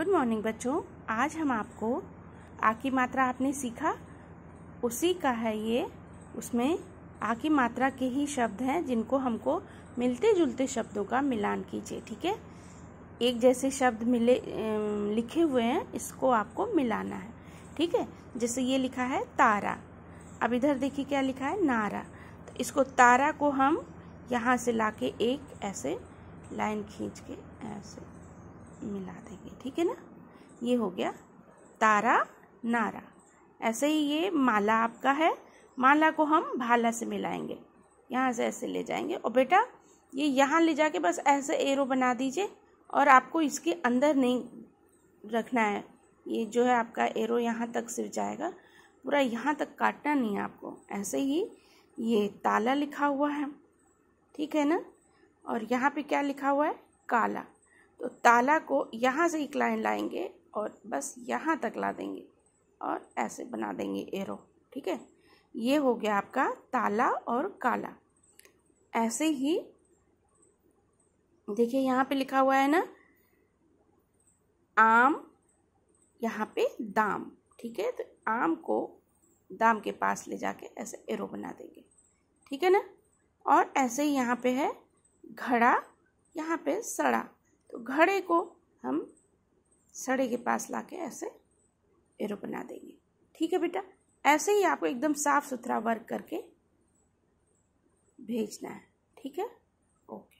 good morning बच्चों आज हम आपको आ की मात्रा आपने सीखा उसी का है ये उसमें आ की मात्रा के ही शब्द हैं जिनको हमको मिलते जुलते शब्दों का मिलान कीजिए ठीक है एक जैसे शब्द मिले लिखे हुए हैं इसको आपको मिलाना है ठीक है जैसे ये लिखा है तारा अब इधर देखिए क्या लिखा है नारा तो इसको तारा को हम यहाँ से लाके एक ऐसे लाइन खींच के ऐसे मिला देंगे ठीक है ना ये हो गया तारा नारा ऐसे ही ये माला आपका है माला को हम भाला से मिलाएंगे यहाँ से ऐसे ले जाएंगे और बेटा ये यहाँ ले जाके बस ऐसे एरो बना दीजिए और आपको इसके अंदर नहीं रखना है ये जो है आपका एरो यहाँ तक सिर जाएगा पूरा यहाँ तक काटना नहीं है आपको ऐसे ही ये ताला लिखा हुआ है ठीक है ना और यहाँ पे क्या लिखा हुआ है काला तो ताला को यहाँ से एक लाइन लाएंगे और बस यहाँ तक ला देंगे और ऐसे बना देंगे एरो ठीक है ये हो गया आपका ताला और काला ऐसे ही देखिए यहाँ पे लिखा हुआ है ना आम यहाँ पे दाम ठीक है तो आम को दाम के पास ले जाके ऐसे एरो बना देंगे ठीक है ना और ऐसे ही यहाँ पे है घड़ा यहाँ पे सड़ा तो घड़े को हम सड़े के पास ला के ऐसे एरो बना देंगे ठीक है बेटा ऐसे ही आपको एकदम साफ़ सुथरा वर्क करके भेजना है ठीक है ओके